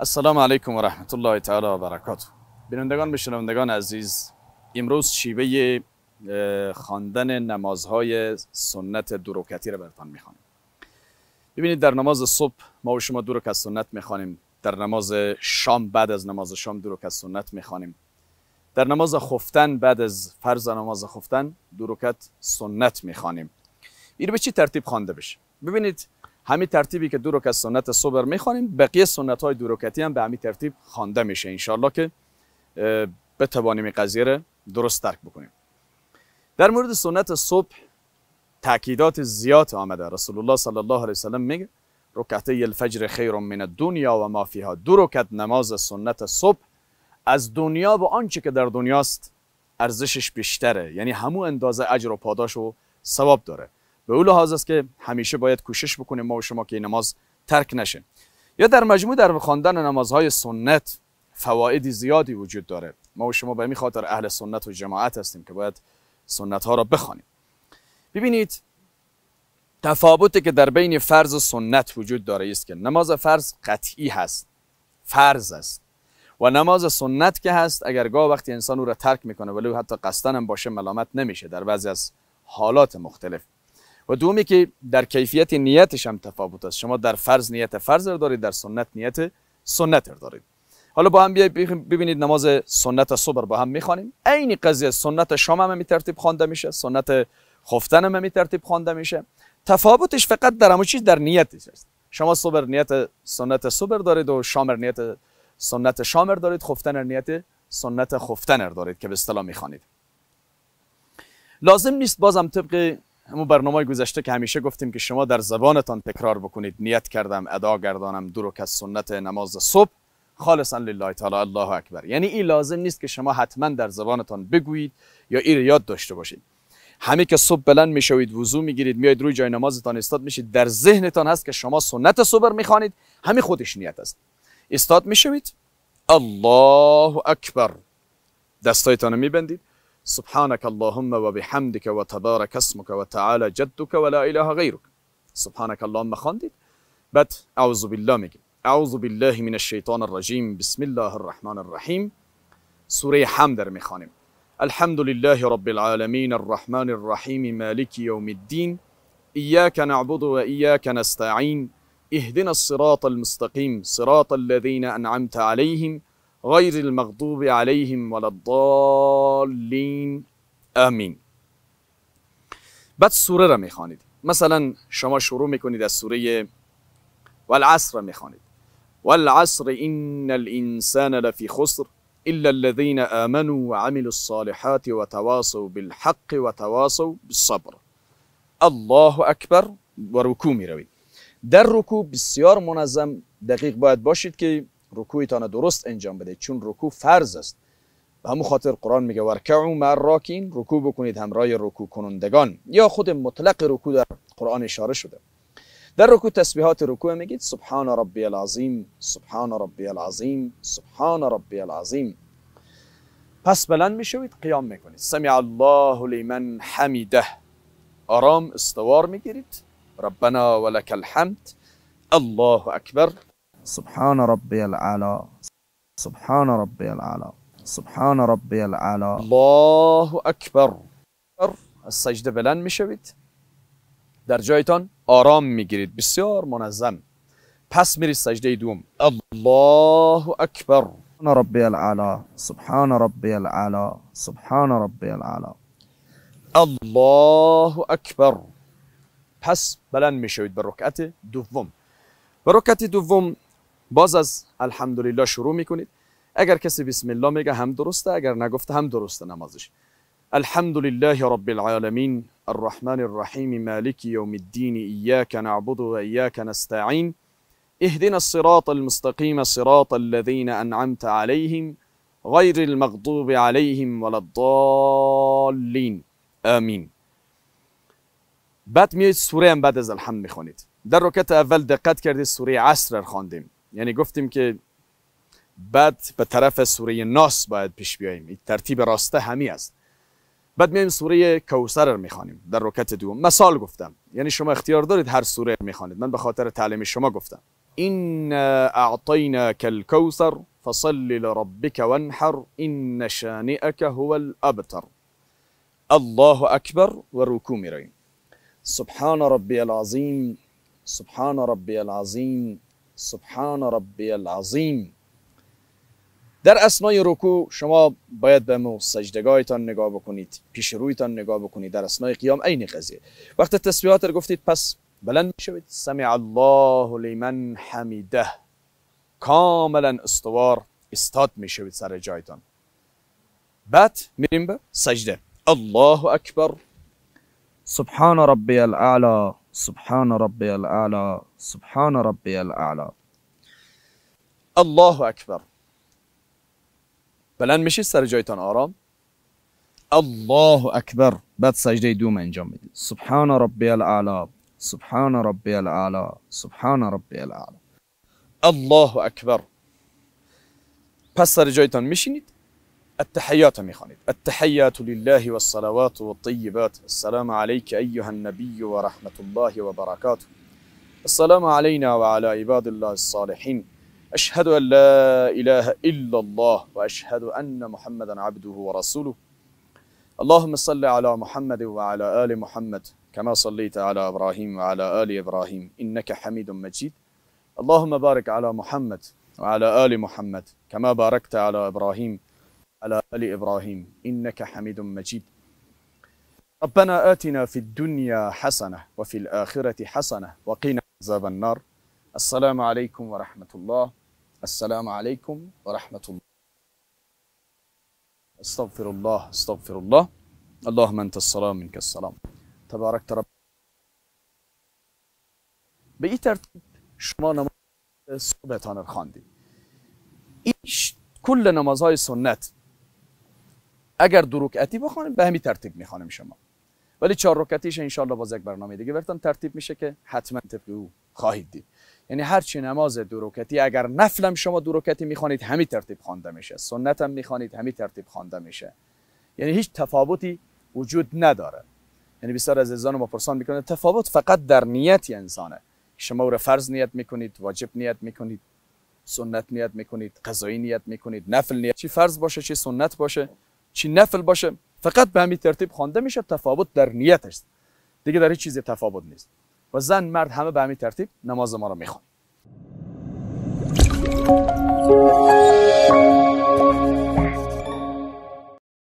السلام علیکم و رحمت الله تعالی و برکاته بینندگان به شنوندگان عزیز امروز شیوه خواندن نمازهای سنت دو رکعتی را براتان میخوانیم ببینید در نماز صبح ما و شما دو رکعت سنت میخوانیم در نماز شام بعد از نماز شام دو رکعت سنت میخوانیم در نماز خفتن بعد از فرض نماز خفتن دو رکعت سنت میخوانیم این به چی ترتیب خوانده بشه ببینید همین ترتیبی که دو رکعت سنت صبر میخوانیم بقیه سنت های دو هم به همین ترتیب خوانده میشه انشالله که بتوانیم این قضیه رو درست ترک بکنیم در مورد سنت صبح تاکیدات زیاد آمده رسول الله صلی الله علیه وسلم میگه ی الفجر خیر من الدنیا و ما فیها دو رکعت نماز سنت صبح از دنیا و آنچه که در دنیاست ارزشش بیشتره یعنی همو اندازه اجر و پاداش و ثواب داره به اون لحاظ است که همیشه باید کوشش بکنیم ما و شما که این نماز ترک نشه یا در مجموع در خواندن نمازهای سنت فواید زیادی وجود داره ما و شما به این خاطر اهل سنت و جماعت هستیم که باید سنت ها را بخوانیم ببینید تفاوتی که در بین فرض و سنت وجود داره است که نماز فرض قطعی هست فرض است و نماز سنت که هست اگر گاه وقتی انسان او را ترک میکنه ولی حتی قصدن هم باشه ملامت نمیشه در بعضی از حالات مختلف و دومی که در کیفیت نیتش هم تفاوت است شما در فرض نیت فرض رو دارید در سنت نیت سنت رو دارید حالا با هم بیایید ببینید نماز سنت صبح با هم میخوانیم عین قضیه سنت شام هم می ترتیب خوانده میشه سنت خفتن هم می ترتیب خوانده میشه تفاوتش فقط در همون چیز در نیتش است شما صبح نیت سنت صبح دارید و شام نیت سنت شام دارید خفتن نیت سنت خفتن دارید که به اصطلاح میخوانید لازم نیست بازم طبق اما برنامه گذشته که همیشه گفتیم که شما در زبانتان تکرار بکنید نیت کردم ادا گردانم دروک از سنت نماز صبح خالصا لله تعالی الله اکبر یعنی این لازم نیست که شما حتما در زبانتان بگویید یا این یاد داشته باشید همه که صبح بلند میشوید وضو میگیرید میایید روی جای نمازتان استاد میشید در ذهنتان هست که شما سنت صبح میخوانید همین خودش نیت است استاد میشوید الله اکبر دستایتان میبندید سبحانك اللهم وبحمدك وتبارك اسمك وتعالى جدك ولا اله غيرك سبحانك اللهم خاندي بات اعوذ بالله میگیم اعوذ بالله من الشيطان الرجيم بسم الله الرحمن الرحيم سوره حمد رو میخوانیم الحمد لله رب العالمين الرحمن الرحيم مالك يوم الدين إياك نعبد وإياك نستعين اهدنا الصراط المستقيم صراط الذين أنعمت عليهم غير المغضوب عليهم ولا الضالين آمین بعد سوره را میخوانید مثلا شما شروع میکنید از سوره والعصر را میخوانید والعصر ان الانسان لفی خسر الا الذين آمنوا وعملوا الصالحات وتواصوا بالحق وتواصوا بالصبر الله اکبر و رکوع میروید در رکوع بسیار منظم دقیق باید باشید که رکوعتان درست انجام بده چون رکوع فرض است و همون خاطر قرآن میگه ورکعوا مر راکین رکوع بکنید همراه رکو کنندگان یا خود مطلق رکو در قرآن اشاره شده در رکو تسبیحات رکوع میگید سبحان ربی العظیم سبحان ربی العظیم سبحان ربی العظیم پس بلند میشوید قیام میکنید سمع الله لمن حمیده آرام استوار میگیرید ربنا ولک الحمد الله اکبر سبحان ربي الأعلى سبحان ربي الأعلى سبحان ربي الأعلى الله أكبر السجده بلند میشوید در جایتان آرام میگیرید بسیار منظم پس میرید سجده دوم الله اکبر سبحان ربی العلا سبحان ربی العلا سبحان ربی العلا الله اکبر پس بلند میشوید به رکعت دوم به رکعت دوم باز از الحمدلله شروع میکنید اگر کسی بسم الله میگه هم درسته اگر نگفته هم درسته نمازش الحمد لله رب العالمين الرحمن الرحيم مالك يوم الدين إياك نعبد وإياك نستعين اهدنا الصراط المستقيم صراط الذين أنعمت عليهم غير المغضوب عليهم ولا الضالين آمين بعد ميت سوره بعد الحمد میخوانید در رکعت اول دقت كرد سوره عصر خواندیم یعنی گفتیم که بعد به طرف سوره ناس باید پیش بیاییم این ترتیب راسته همی است بعد میایم سوره کوسر رو میخوانیم در رکعت دوم مثال گفتم یعنی شما اختیار دارید هر سوره میخوانید من به خاطر تعلیم شما گفتم این اعطیناک الکوثر فصل لربک وانحر ان شانئک هو الابتر الله اکبر و رکوع سبحان ربی العظیم سبحان ربی العظیم سبحان ربی العظیم در اسنای رکوع شما باید به مو سجدگاهتان نگاه بکنید پیش رویتان نگاه بکنید در اسنای قیام عین قضیه وقتی تسبیحات رو گفتید پس بلند شوید سمع الله لمن حمیده کاملا استوار استاد میشوید سر جایتان بعد میریم به سجده الله اکبر سبحان ربی الاعلی سبحان ربي الأعلى سبحان ربي الأعلى الله أكبر بلان مشي سر جايتان آرام الله أكبر بعد سجده دوم انجام بدید سبحان ربي الأعلى سبحان ربي الأعلى سبحان ربي الأعلى الله أكبر پس سر جایتان میشینید التحيات ميخانيت التحيات لله والصلوات والطيبات السلام عليك أيها النبي ورحمة الله وبركاته السلام علينا وعلى عباد الله الصالحين أشهد أن لا إله إلا الله وأشهد أن محمدا عبده ورسوله اللهم صل على محمد وعلى آل محمد كما صليت على إبراهيم وعلى آل إبراهيم إنك حميد مجيد اللهم بارك على محمد وعلى آل محمد كما باركت على إبراهيم على آل إبراهيم إنك حميد مجيد ربنا آتنا في الدنيا حسنة وفي الآخرة حسنة وقنا عذاب النار السلام عليكم ورحمة الله السلام عليكم ورحمة الله استغفر الله استغفر الله اللهم أنت السلام منك السلام تبارك رب به این ترتیب شما نماز صبحتان رو خواندید کل نمازهای سنت اگر دو رکعتی بخوانیم به همین ترتیب میخوانیم شما ولی چهار رکعتیش انشالله باز یک برنامه دیگه برتون ترتیب میشه که حتما طبق او خواهید دید یعنی هر چی نماز دو رکعتی اگر نفلم شما دو رکعتی میخوانید همین ترتیب خوانده میشه سنت هم میخوانید همین ترتیب خوانده میشه یعنی هیچ تفاوتی وجود نداره یعنی بسیار از عزیزان ما پرسان میکنه تفاوت فقط در نیت انسانه شما رو فرض نیت میکنید واجب نیت میکنید سنت نیت میکنید قضایی نیت میکنید نفل نیت چی فرض باشه چی سنت باشه چی نفل باشه فقط به همین ترتیب خوانده میشه تفاوت در نیت است دیگه در هیچ چیز تفاوت نیست و زن مرد همه به همین ترتیب نماز ما رو میخوان